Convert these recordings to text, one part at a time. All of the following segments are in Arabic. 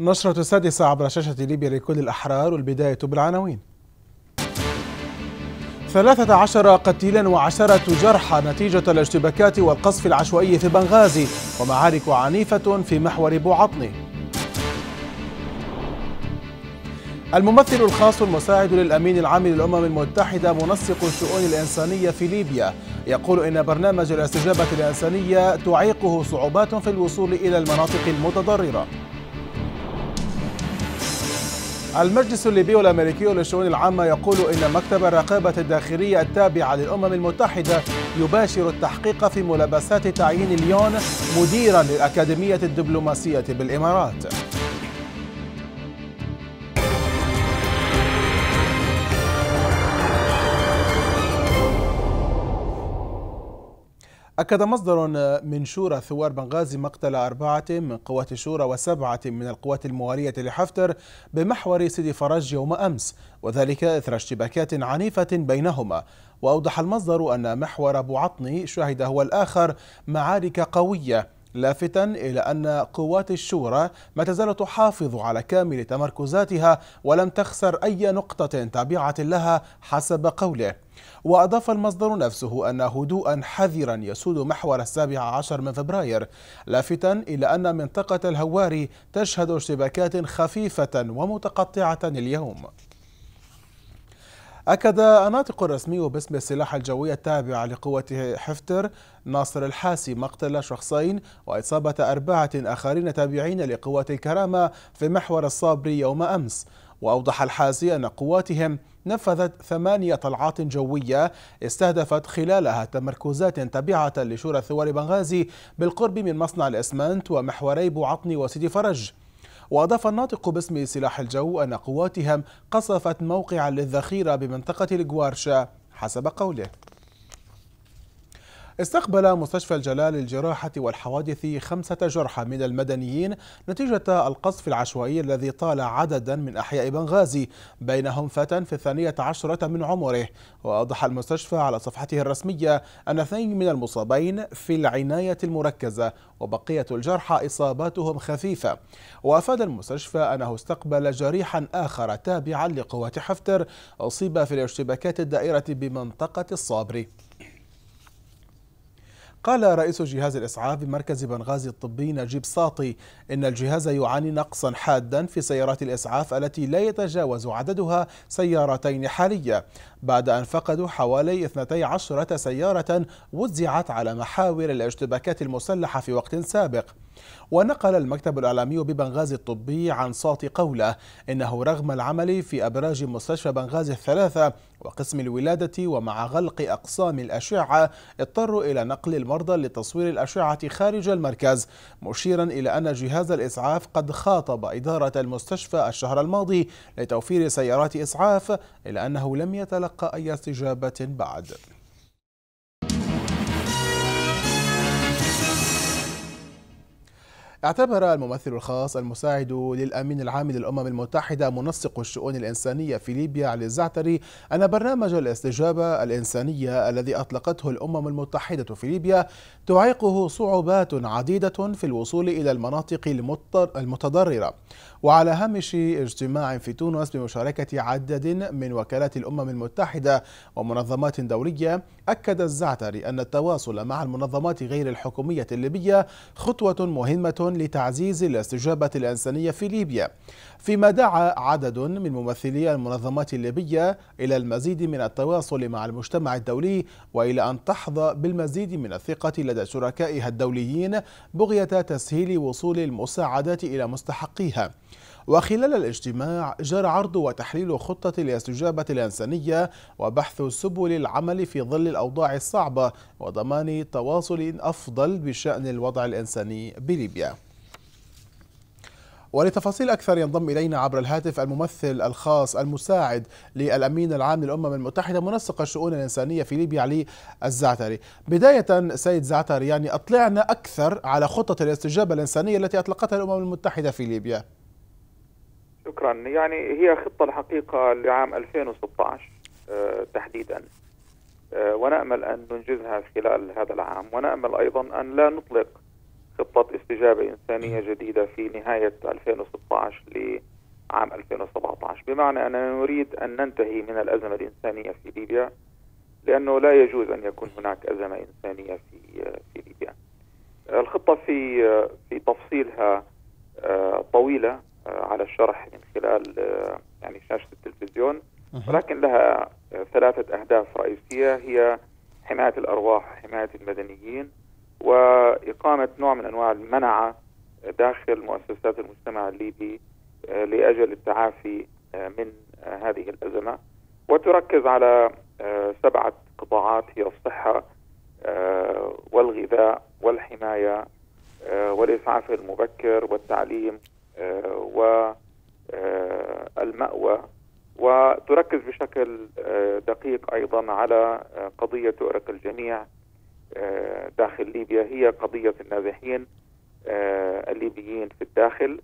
نشرة السادسة عبر شاشة ليبيا لكل الأحرار والبداية بالعناوين ثلاثة عشر قتيلا وعشرة جرحى نتيجة الاشتباكات والقصف العشوائي في بنغازي ومعارك عنيفة في محور بوعطني الممثل الخاص المساعد للأمين العام للأمم المتحدة منسق الشؤون الإنسانية في ليبيا يقول إن برنامج الاستجابة الإنسانية تعيقه صعوبات في الوصول إلى المناطق المتضررة المجلس الليبي الامريكي للشؤون العامه يقول ان مكتب الرقابه الداخليه التابع للامم المتحده يباشر التحقيق في ملابسات تعيين ليون مديرا للاكاديميه الدبلوماسيه بالامارات أكد مصدر من شورى ثوار بنغازي مقتل أربعة من قوات شورى وسبعة من القوات الموالية لحفتر بمحور سيدي فرج يوم أمس وذلك إثر اشتباكات عنيفة بينهما وأوضح المصدر أن محور أبو عطني شهد هو الآخر معارك قوية لافتا إلى أن قوات الشورى ما تزال تحافظ على كامل تمركزاتها ولم تخسر أي نقطة تابعة لها حسب قوله وأضاف المصدر نفسه أن هدوءا حذرا يسود محور السابع عشر من فبراير لافتا إلى أن منطقة الهواري تشهد اشتباكات خفيفة ومتقطعة اليوم أكد الناطق الرسمي باسم السلاح الجوي التابع لقوة حفتر ناصر الحاسي مقتل شخصين وإصابة أربعة آخرين تابعين لقوة الكرامة في محور الصابري يوم أمس وأوضح الحاسي أن قواتهم نفذت ثمانية طلعات جوية استهدفت خلالها تمركزات تابعة لشورى ثوار بنغازي بالقرب من مصنع الإسمنت ومحوري بوعطني وسيدي فرج وأضاف الناطق باسم سلاح الجو أن قواتهم قصفت موقعا للذخيرة بمنطقة الجوارشا حسب قوله استقبل مستشفى الجلال للجراحة والحوادث خمسة جرحى من المدنيين نتيجة القصف العشوائي الذي طال عددا من أحياء بنغازي بينهم فتى في الثانية عشرة من عمره وأوضح المستشفى على صفحته الرسمية أن اثنين من المصابين في العناية المركزة وبقية الجرحى إصاباتهم خفيفة وأفاد المستشفى أنه استقبل جريحا آخر تابعا لقوات حفتر أصيب في الاشتباكات الدائرة بمنطقة الصابري قال رئيس جهاز الإسعاف بمركز بنغازي الطبي نجيب ساطي إن الجهاز يعاني نقصا حادا في سيارات الإسعاف التي لا يتجاوز عددها سيارتين حاليا بعد أن فقدوا حوالي 12 سيارة وزعت على محاور الاشتباكات المسلحة في وقت سابق ونقل المكتب الإعلامي ببنغازي الطبي عن ساطي قوله إنه رغم العمل في أبراج مستشفى بنغازي الثلاثة وقسم الولادة ومع غلق أقسام الأشعة اضطروا إلى نقل المرضى لتصوير الأشعة خارج المركز مشيرا إلى أن جهاز الإسعاف قد خاطب إدارة المستشفى الشهر الماضي لتوفير سيارات إسعاف إلا أنه لم يتلقى أي استجابة بعد اعتبر الممثل الخاص المساعد للأمين العام للأمم المتحدة منسق الشؤون الإنسانية في ليبيا علي الزعتري أن برنامج الاستجابة الإنسانية الذي أطلقته الأمم المتحدة في ليبيا تعيقه صعوبات عديدة في الوصول إلى المناطق المتضررة وعلى هامش اجتماع في تونس بمشاركة عدد من وكالات الأمم المتحدة ومنظمات دولية أكد الزعتري أن التواصل مع المنظمات غير الحكومية الليبية خطوة مهمة لتعزيز الاستجابة الإنسانية في ليبيا فيما دعا عدد من ممثلي المنظمات الليبية إلى المزيد من التواصل مع المجتمع الدولي وإلى أن تحظى بالمزيد من الثقة لدى شركائها الدوليين بغية تسهيل وصول المساعدات إلى مستحقيها وخلال الاجتماع جرى عرض وتحليل خطة الاستجابة الإنسانية وبحث سبل العمل في ظل الأوضاع الصعبة وضمان تواصل أفضل بشأن الوضع الإنساني بليبيا ولتفاصيل أكثر ينضم إلينا عبر الهاتف الممثل الخاص المساعد للأمين العام للأمم المتحدة منسق الشؤون الإنسانية في ليبيا علي الزعتري بداية سيد زعتري يعني أطلعنا أكثر على خطة الاستجابة الإنسانية التي أطلقتها الأمم المتحدة في ليبيا شكرا يعني هي خطة الحقيقة لعام 2016 آه، تحديدا آه، ونأمل أن ننجزها خلال هذا العام ونأمل أيضا أن لا نطلق خطة استجابة إنسانية جديدة في نهاية 2016 لعام 2017 بمعنى أننا نريد أن ننتهي من الأزمة الإنسانية في ليبيا لأنه لا يجوز أن يكون هناك أزمة إنسانية في آه، في ليبيا الخطة في في تفصيلها طويلة آه، على الشرح من خلال آه، يعني شاشه التلفزيون ولكن لها آه، ثلاثه اهداف رئيسيه هي حمايه الارواح، حمايه المدنيين واقامه نوع من انواع المنعه داخل مؤسسات المجتمع الليبي لاجل التعافي من هذه الازمه وتركز على سبعه قطاعات هي الصحه والغذاء والحمايه والاسعاف المبكر والتعليم آه، والمأوى آه، وتركز بشكل آه، دقيق أيضا على قضية تؤرق الجميع داخل ليبيا هي قضية النازحين الليبيين في الداخل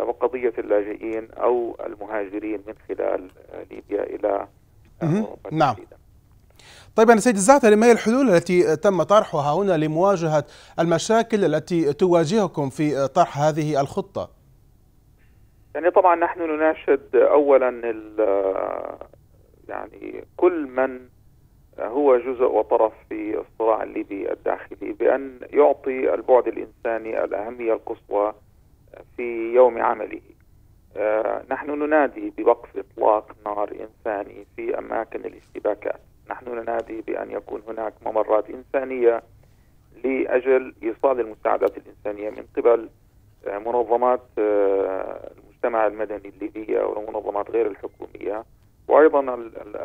وقضية اللاجئين أو المهاجرين من خلال ليبيا إلى أوروبا نعم طيب سيد الزعتر ما هي الحلول التي تم طرحها هنا لمواجهة المشاكل التي تواجهكم في طرح هذه الخطة؟ يعني طبعا نحن نناشد اولا يعني كل من هو جزء وطرف في الصراع الليبي الداخلي بان يعطي البعد الانساني الاهميه القصوى في يوم عمله. آه، نحن ننادي بوقف اطلاق نار انساني في اماكن الاشتباكات، نحن ننادي بان يكون هناك ممرات انسانيه لاجل ايصال المساعدات الانسانيه من قبل آه، منظمات آه، المجتمع المدني الليبية والمنظمات غير الحكومية وأيضا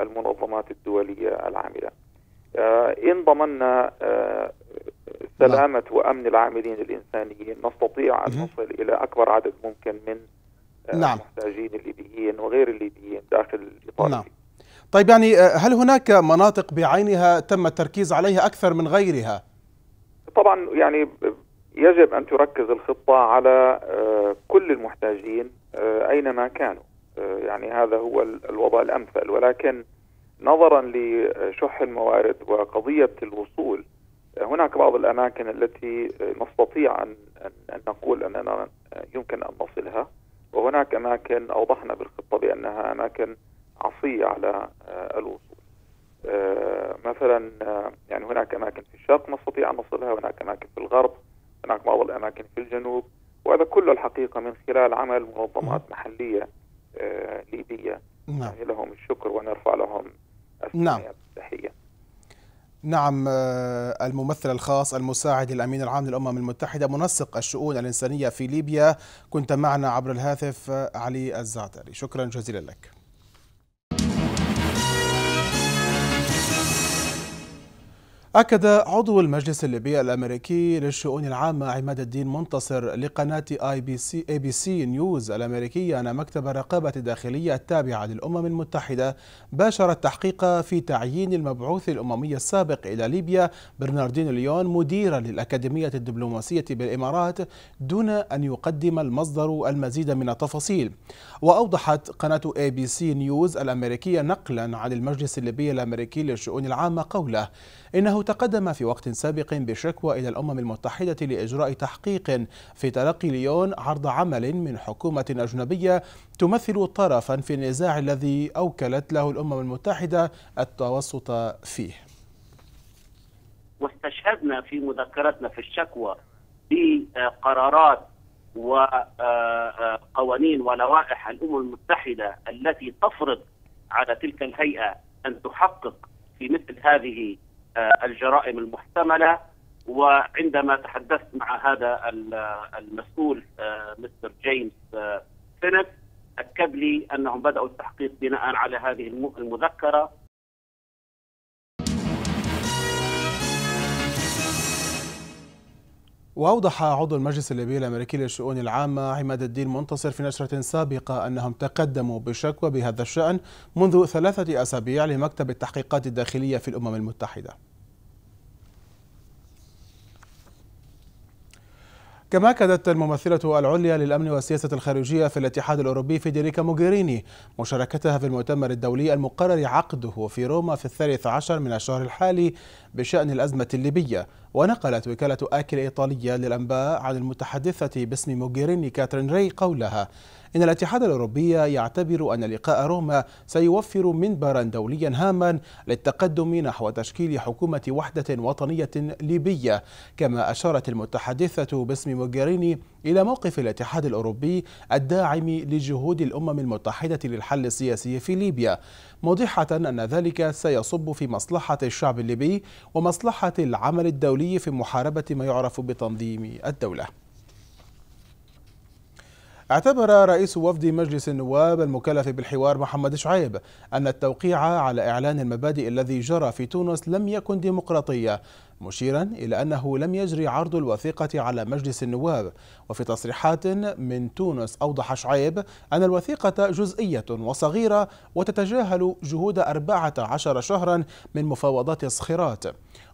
المنظمات الدولية العاملة آه، إن ضمننا آه، نعم. سلامة وأمن العاملين الإنسانيين نستطيع أن نصل إلى أكبر عدد ممكن من آه، نعم. المحتاجين الليبيين وغير الليبيين داخل الإطار نعم. طيب يعني هل هناك مناطق بعينها تم التركيز عليها أكثر من غيرها؟ طبعا يعني يجب أن تركز الخطة على آه، كل المحتاجين آه، أينما كانوا آه، يعني هذا هو الوضع الأمثل ولكن نظرا لشح الموارد وقضية الوصول هناك بعض الأماكن التي نستطيع أن, أن نقول أننا يمكن أن نصلها وهناك أماكن أوضحنا بالخطة بأنها أماكن عصية على الوصول مثلا يعني هناك أماكن في الشرق نستطيع أن نصلها هناك أماكن في الغرب هناك بعض الأماكن في الجنوب وهذا كله الحقيقة من خلال عمل منظمات نعم. محلية آه، ليبية نعم. يعني لهم الشكر ونرفع لهم نعم التحية نعم آه، الممثل الخاص المساعد الأمين العام للأمم المتحدة منسق الشؤون الإنسانية في ليبيا كنت معنا عبر الهاتف آه، علي الزعتري شكرا جزيلا لك أكد عضو المجلس الليبي الأمريكي للشؤون العامة عماد الدين منتصر لقناة اي بي سي اي بي سي نيوز الأمريكية أن مكتب الرقابة الداخلية التابعة للأمم المتحدة باشر التحقيق في تعيين المبعوث الأممي السابق إلى ليبيا برناردين ليون مديرا للأكاديمية الدبلوماسية بالإمارات دون أن يقدم المصدر المزيد من التفاصيل وأوضحت قناة اي بي سي نيوز الأمريكية نقلا عن المجلس الليبي الأمريكي للشؤون العامة قوله إنه تقدم في وقت سابق بشكوى إلى الأمم المتحدة لإجراء تحقيق في تلقي ليون عرض عمل من حكومة أجنبية تمثل طرفا في النزاع الذي أوكلت له الأمم المتحدة التوسط فيه واستشهدنا في مذكرتنا في الشكوى بقرارات وقوانين آه، آه، ولوائح الامم المتحده التي تفرض على تلك الهيئه ان تحقق في مثل هذه آه، الجرائم المحتمله وعندما تحدثت مع هذا المسؤول آه، مستر جيمس آه، سينت اكد لي انهم بداوا التحقيق بناء على هذه المذكره وأوضح عضو المجلس الليبي الأمريكي للشؤون العامة عماد الدين منتصر في نشرة سابقة أنهم تقدموا بشكوى بهذا الشأن منذ ثلاثة أسابيع لمكتب التحقيقات الداخلية في الأمم المتحدة كما أكدت الممثلة العليا للأمن والسياسة الخارجية في الاتحاد الأوروبي فيدريكا موغيريني مشاركتها في المؤتمر الدولي المقرر عقده في روما في الثالث عشر من الشهر الحالي بشأن الأزمة الليبية ونقلت وكالة آكل إيطالية للأنباء عن المتحدثة باسم موغيريني كاترين ري قولها إن الاتحاد الأوروبي يعتبر أن لقاء روما سيوفر منبرا دوليا هاما للتقدم نحو تشكيل حكومة وحدة وطنية ليبية كما أشارت المتحدثة باسم موغيريني إلى موقف الاتحاد الأوروبي الداعم لجهود الأمم المتحدة للحل السياسي في ليبيا موضحة أن ذلك سيصب في مصلحة الشعب الليبي ومصلحة العمل الدولي في محاربة ما يعرف بتنظيم الدولة اعتبر رئيس وفد مجلس النواب المكلف بالحوار محمد شعيب أن التوقيع على إعلان المبادئ الذي جرى في تونس لم يكن ديمقراطية مشيرا إلى أنه لم يجري عرض الوثيقة على مجلس النواب وفي تصريحات من تونس أوضح شعيب أن الوثيقة جزئية وصغيرة وتتجاهل جهود 14 شهرا من مفاوضات الصخيرات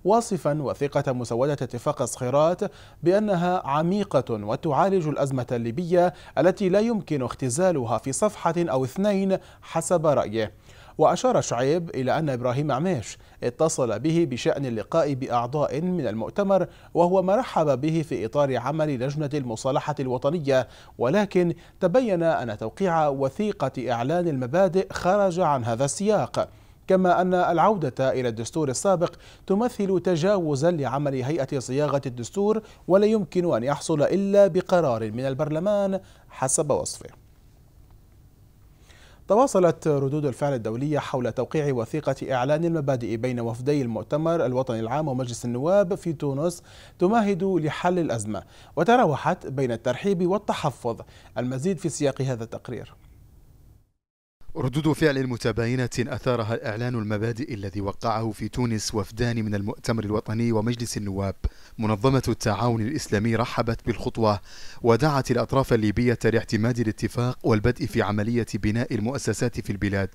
واصفا وثيقة مسودة اتفاق الصخيرات بأنها عميقة وتعالج الأزمة الليبية التي لا يمكن اختزالها في صفحة أو اثنين حسب رأيه وأشار شعيب إلى أن إبراهيم عميش اتصل به بشأن اللقاء بأعضاء من المؤتمر وهو ما رحب به في إطار عمل لجنة المصالحة الوطنية ولكن تبين أن توقيع وثيقة إعلان المبادئ خرج عن هذا السياق كما أن العودة إلى الدستور السابق تمثل تجاوزا لعمل هيئة صياغة الدستور ولا يمكن أن يحصل إلا بقرار من البرلمان حسب وصفه تواصلت ردود الفعل الدولية حول توقيع وثيقة إعلان المبادئ بين وفدي المؤتمر الوطني العام ومجلس النواب في تونس تمهد لحل الأزمة وتراوحت بين الترحيب والتحفظ المزيد في سياق هذا التقرير ردود فعل متباينة أثارها الإعلان المبادئ الذي وقعه في تونس وفدان من المؤتمر الوطني ومجلس النواب منظمة التعاون الإسلامي رحبت بالخطوة ودعت الأطراف الليبية لاعتماد الاتفاق والبدء في عملية بناء المؤسسات في البلاد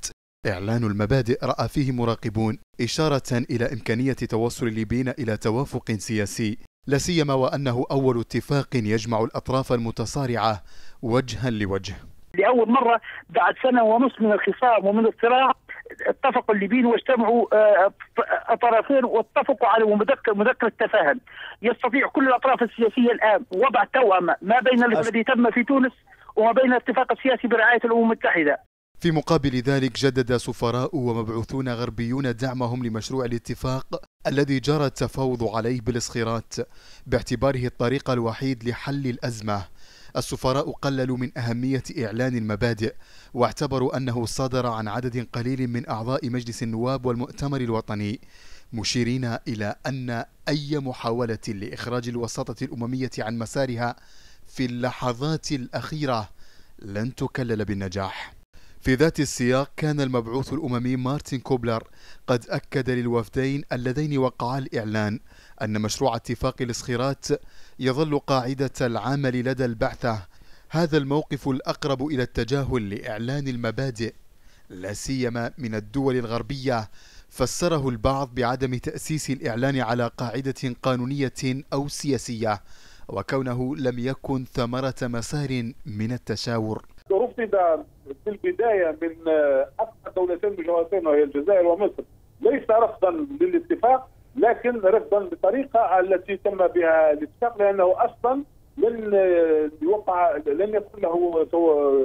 إعلان المبادئ رأى فيه مراقبون إشارة إلى إمكانية توصل الليبيين إلى توافق سياسي لا سيما وأنه أول اتفاق يجمع الأطراف المتصارعة وجها لوجه لأول مرة بعد سنة ونص من الخصام ومن الصراع اتفق الليبيين واجتمعوا الطرفين آه، واتفقوا على مذكر مذكرة تفاهم يستطيع كل الأطراف السياسية الآن وضع توأمة ما بين الذي تم في تونس وما بين الاتفاق السياسي برعاية الأمم المتحدة في مقابل ذلك جدد سفراء ومبعوثون غربيون دعمهم لمشروع الاتفاق الذي جرى التفاوض عليه بالاسخيرات باعتباره الطريق الوحيد لحل الازمه السفراء قللوا من أهمية إعلان المبادئ واعتبروا أنه صدر عن عدد قليل من أعضاء مجلس النواب والمؤتمر الوطني مشيرين إلى أن أي محاولة لإخراج الوساطة الأممية عن مسارها في اللحظات الأخيرة لن تكلل بالنجاح في ذات السياق كان المبعوث الأممي مارتن كوبلر قد أكد للوفدين اللذين وقعا الإعلان أن مشروع اتفاق الاسخيرات يظل قاعدة العمل لدى البعثة هذا الموقف الأقرب إلى التجاهل لإعلان المبادئ لا سيما من الدول الغربية فسره البعض بعدم تأسيس الإعلان على قاعدة قانونية أو سياسية وكونه لم يكن ثمرة مسار من التشاور رفض في البداية من أكثر دولتين مجاورتين وهي الجزائر ومصر ليس رفضا للاتفاق لكن رفضا بطريقه التي تم بها الاتفاق لانه اصلا لن يوقع لن يكون له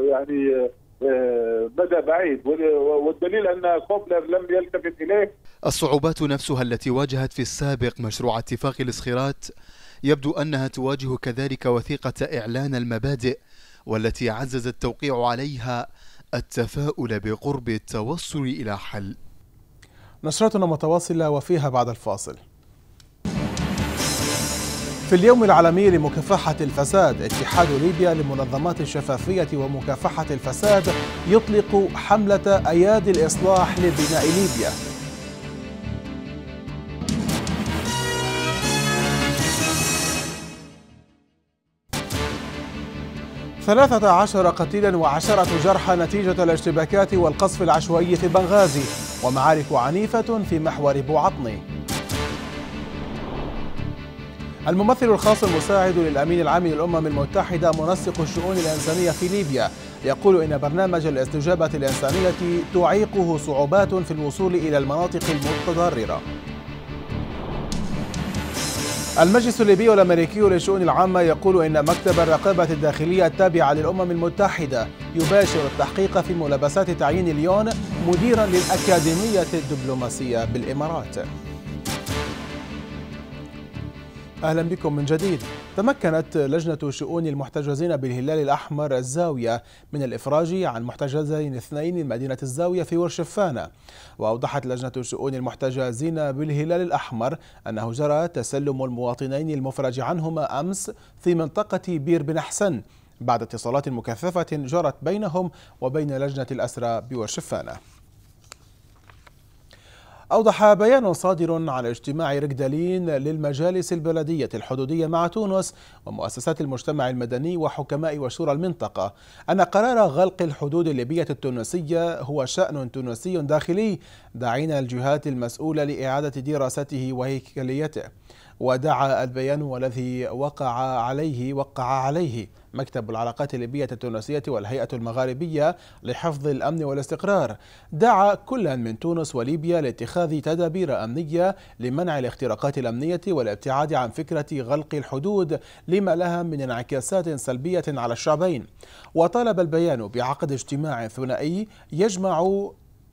يعني آه، مدى بعيد والدليل ان كوبلر لم يلتفت اليه الصعوبات نفسها التي واجهت في السابق مشروع اتفاق الاسخيرات يبدو انها تواجه كذلك وثيقه اعلان المبادئ والتي عزز التوقيع عليها التفاؤل بقرب التوصل الى حل نشرتنا متواصلة وفيها بعد الفاصل في اليوم العالمي لمكافحة الفساد اتحاد ليبيا لمنظمات الشفافية ومكافحة الفساد يطلق حملة أيادي الإصلاح لبناء ليبيا ثلاثة عشر قتيلا وعشرة جرحى نتيجة الاشتباكات والقصف العشوائي في بنغازي ومعارك عنيفة في محور بوعطني الممثل الخاص المساعد للأمين العام للأمم المتحدة منسق الشؤون الإنسانية في ليبيا يقول إن برنامج الاستجابة الإنسانية تعيقه صعوبات في الوصول إلى المناطق المتضررة المجلس الليبي الامريكي للشؤون العامة يقول إن مكتب الرقابة الداخلية التابعة للأمم المتحدة يباشر التحقيق في ملابسات تعيين ليون مديرا للأكاديمية الدبلوماسية بالإمارات أهلا بكم من جديد تمكنت لجنة شؤون المحتجزين بالهلال الأحمر الزاوية من الإفراج عن محتجزين اثنين من مدينة الزاوية في ورشفانة وأوضحت لجنة شؤون المحتجزين بالهلال الأحمر أنه جرى تسلم المواطنين المفرج عنهما أمس في منطقة بير بن حسن بعد اتصالات مكثفة جرت بينهم وبين لجنة الأسرى بورشفانة أوضح بيان صادر عن اجتماع رجدالين للمجالس البلدية الحدودية مع تونس ومؤسسات المجتمع المدني وحكماء وشورى المنطقة أن قرار غلق الحدود الليبية التونسية هو شأن تونسي داخلي داعين الجهات المسؤولة لإعادة دراسته وهيكليته ودعا البيان الذي وقع عليه وقع عليه مكتب العلاقات الليبية التونسية والهيئة المغاربية لحفظ الأمن والاستقرار دعا كلا من تونس وليبيا لاتخاذ تدابير أمنية لمنع الاختراقات الأمنية والابتعاد عن فكرة غلق الحدود لما لها من انعكاسات سلبية على الشعبين وطالب البيان بعقد اجتماع ثنائي يجمع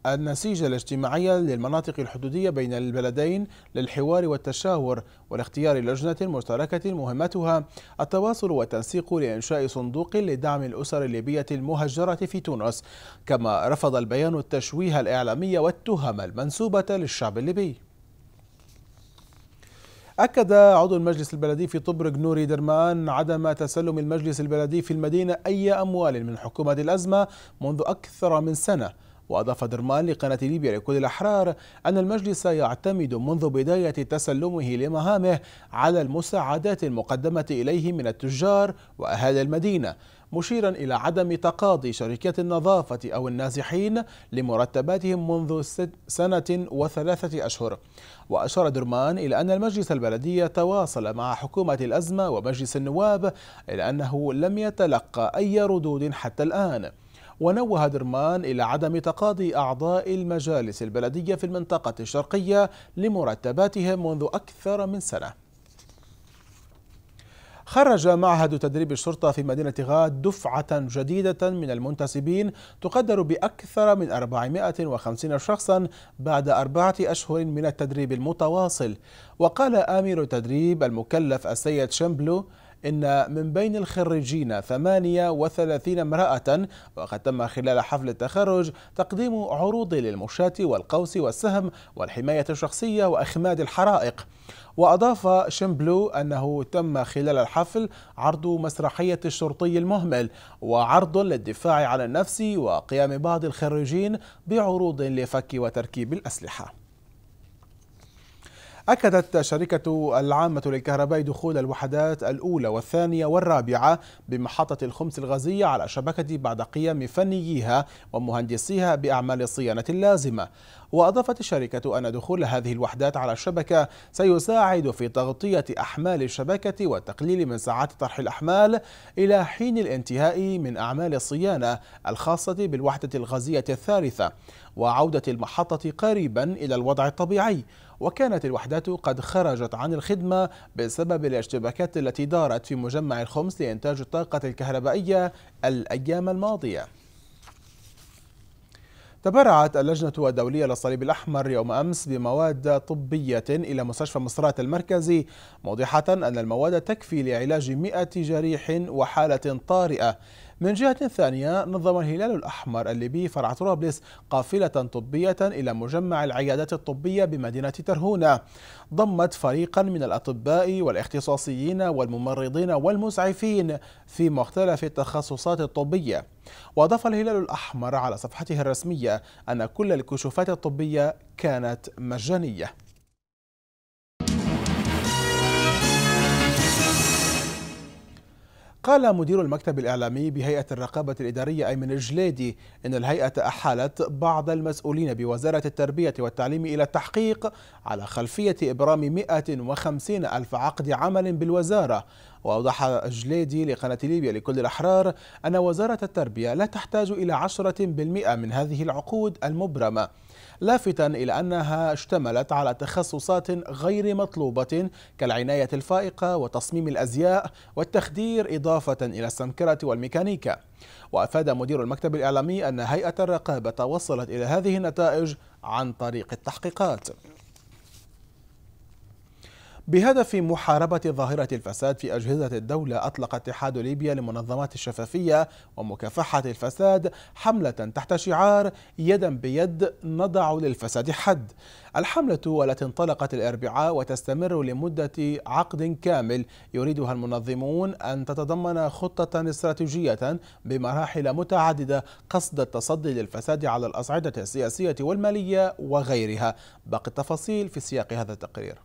النسيج الاجتماعي للمناطق الحدودية بين البلدين للحوار والتشاور والاختيار لجنة مشتركة مهمتها التواصل والتنسيق لإنشاء صندوق لدعم الأسر الليبية المهجرة في تونس كما رفض البيان التشويه الإعلامي والتهم المنسوبة للشعب الليبي أكد عضو المجلس البلدي في طبرق نوري درمان عدم تسلم المجلس البلدي في المدينة أي أموال من حكومة الأزمة منذ أكثر من سنة وأضاف درمان لقناة ليبيا لكل الأحرار أن المجلس يعتمد منذ بداية تسلمه لمهامه على المساعدات المقدمة إليه من التجار وأهالي المدينة مشيرا إلى عدم تقاضي شركات النظافة أو النازحين لمرتباتهم منذ سنة وثلاثة أشهر وأشار درمان إلى أن المجلس البلدي تواصل مع حكومة الأزمة ومجلس النواب إلى أنه لم يتلقى أي ردود حتى الآن ونوه درمان إلى عدم تقاضي أعضاء المجالس البلدية في المنطقة الشرقية لمرتباتهم منذ أكثر من سنة خرج معهد تدريب الشرطة في مدينة غاد دفعة جديدة من المنتسبين تقدر بأكثر من 450 شخصا بعد أربعة أشهر من التدريب المتواصل وقال آمر تدريب المكلف السيد شمبلو إن من بين الخريجين 38 امرأة وقد تم خلال حفل التخرج تقديم عروض للمشاة والقوس والسهم والحماية الشخصية وإخماد الحرائق وأضاف شمبلو أنه تم خلال الحفل عرض مسرحية الشرطي المهمل وعرض للدفاع عن النفس وقيام بعض الخريجين بعروض لفك وتركيب الأسلحة أكدت شركة العامة للكهرباء دخول الوحدات الأولى والثانية والرابعة بمحطة الخمس الغازية على الشبكة بعد قيام فنييها ومهندسيها بأعمال الصيانة اللازمة وأضافت الشركة أن دخول هذه الوحدات على الشبكة سيساعد في تغطية أحمال الشبكة والتقليل من ساعات طرح الأحمال إلى حين الانتهاء من أعمال الصيانة الخاصة بالوحدة الغازية الثالثة وعودة المحطة قريبا إلى الوضع الطبيعي وكانت الوحدات قد خرجت عن الخدمة بسبب الاشتباكات التي دارت في مجمع الخمس لإنتاج الطاقة الكهربائية الأيام الماضية تبرعت اللجنة الدولية للصليب الأحمر يوم أمس بمواد طبية إلى مستشفى مصرات المركزي موضحة أن المواد تكفي لعلاج 100 جريح وحالة طارئة من جهة ثانية نظم الهلال الأحمر الليبي فرع طرابلس قافلة طبية إلى مجمع العيادات الطبية بمدينة ترهونة ضمت فريقا من الأطباء والاختصاصيين والممرضين والمسعفين في مختلف التخصصات الطبية وأضاف الهلال الأحمر على صفحته الرسمية أن كل الكشوفات الطبية كانت مجانية قال مدير المكتب الإعلامي بهيئة الرقابة الإدارية أيمن الجليدي إن الهيئة أحالت بعض المسؤولين بوزارة التربية والتعليم إلى التحقيق على خلفية إبرام 150 ألف عقد عمل بالوزارة وأوضح جليدي لقناة ليبيا لكل الأحرار أن وزارة التربية لا تحتاج إلى 10% من هذه العقود المبرمة لافتا إلى أنها اشتملت على تخصصات غير مطلوبة كالعناية الفائقة وتصميم الأزياء والتخدير إضافة إلى السمكرة والميكانيكا وأفاد مدير المكتب الإعلامي أن هيئة الرقابة وصلت إلى هذه النتائج عن طريق التحقيقات بهدف محاربة ظاهرة الفساد في أجهزة الدولة أطلق اتحاد ليبيا لمنظمات الشفافية ومكافحة الفساد حملة تحت شعار يدا بيد نضع للفساد حد الحملة والتي انطلقت الأربعاء وتستمر لمدة عقد كامل يريدها المنظمون أن تتضمن خطة استراتيجية بمراحل متعددة قصد التصدي للفساد على الأصعدة السياسية والمالية وغيرها باقي التفاصيل في سياق هذا التقرير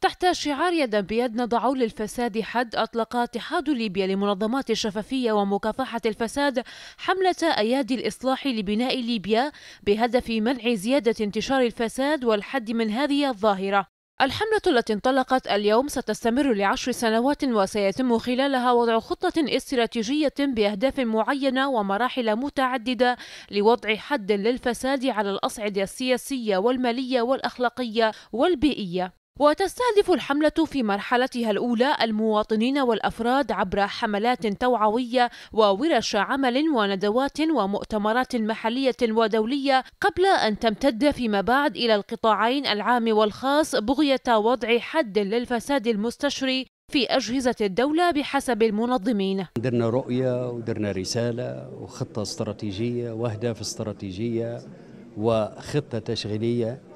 تحت شعار يدا بيد نضعوا للفساد حد أطلق اتحاد ليبيا لمنظمات الشفافية ومكافحة الفساد حملة أيادي الإصلاح لبناء ليبيا بهدف منع زيادة انتشار الفساد والحد من هذه الظاهرة الحملة التي انطلقت اليوم ستستمر لعشر سنوات وسيتم خلالها وضع خطة استراتيجية بأهداف معينة ومراحل متعددة لوضع حد للفساد على الأصعدة السياسية والمالية والأخلاقية والبيئية وتستهدف الحملة في مرحلتها الأولى المواطنين والأفراد عبر حملات توعوية وورش عمل وندوات ومؤتمرات محلية ودولية قبل أن تمتد فيما بعد إلى القطاعين العام والخاص بغية وضع حد للفساد المستشري في أجهزة الدولة بحسب المنظمين درنا رؤية ودرنا رسالة وخطة استراتيجية وأهداف استراتيجية وخطة تشغيلية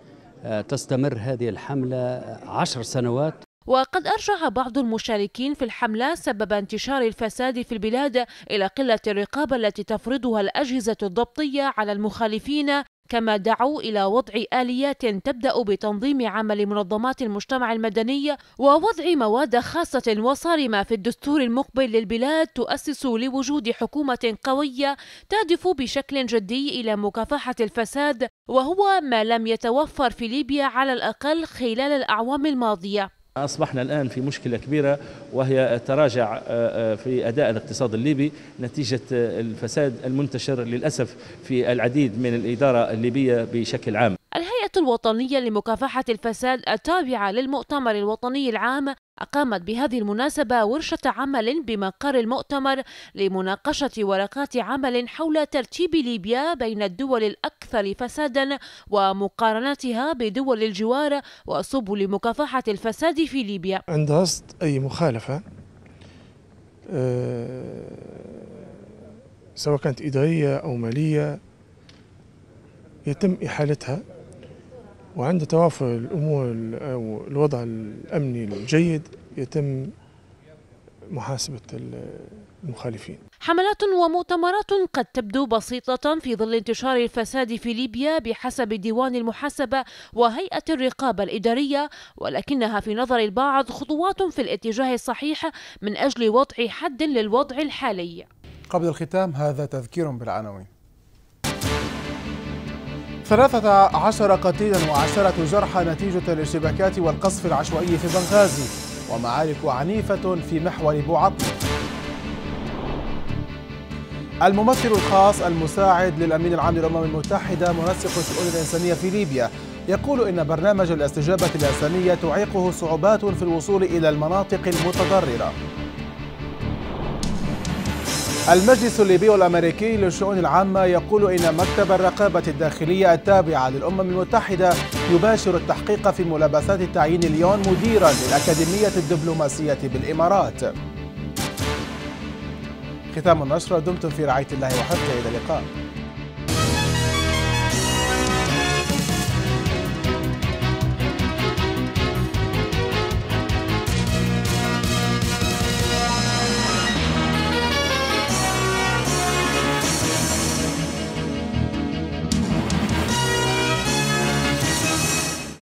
تستمر هذه الحملة عشر سنوات وقد أرجع بعض المشاركين في الحملة سبب انتشار الفساد في البلاد إلى قلة الرقابة التي تفرضها الأجهزة الضبطية على المخالفين كما دعوا إلى وضع آليات تبدأ بتنظيم عمل منظمات المجتمع المدني ووضع مواد خاصة وصارمة في الدستور المقبل للبلاد تؤسس لوجود حكومة قوية تهدف بشكل جدي إلى مكافحة الفساد وهو ما لم يتوفر في ليبيا على الأقل خلال الأعوام الماضية أصبحنا الآن في مشكلة كبيرة وهي تراجع آه، آه، في أداء الاقتصاد الليبي نتيجة آه، الفساد المنتشر للأسف في العديد من الإدارة الليبية بشكل عام الهيئة الوطنية لمكافحة الفساد التابعة للمؤتمر الوطني العام أقامت بهذه المناسبة ورشة عمل بمقر المؤتمر لمناقشة ورقات عمل حول ترتيب ليبيا بين الدول الأكثر فسادا ومقارنتها بدول الجوار وسبل مكافحة الفساد في ليبيا عند رصد أي مخالفة آه، سواء كانت إدارية أو مالية يتم إحالتها وعند توافر الأمور أو الوضع الأمني الجيد يتم محاسبة المخالفين حملات ومؤتمرات قد تبدو بسيطة في ظل انتشار الفساد في ليبيا بحسب ديوان المحاسبة وهيئة الرقابة الإدارية ولكنها في نظر البعض خطوات في الاتجاه الصحيح من أجل وضع حد للوضع الحالي قبل الختام هذا تذكير بالعناوين ثلاثة عشر قتيلا وعشرة جرحى نتيجة الاشتباكات والقصف العشوائي في بنغازي ومعارك عنيفة في محور بوعطمة الممثل الخاص المساعد للأمين العام للأمم المتحدة منسق الشؤون الإنسانية في ليبيا يقول إن برنامج الاستجابة الإنسانية تعيقه صعوبات في الوصول إلى المناطق المتضررة المجلس الليبي الأمريكي للشؤون العامة يقول إن مكتب الرقابة الداخلية التابعة للأمم المتحدة يباشر التحقيق في ملابسات تعيين ليون مديرا للأكاديمية الدبلوماسية بالإمارات ختام النشرة دمتم في رعاية الله وحفظه إلى اللقاء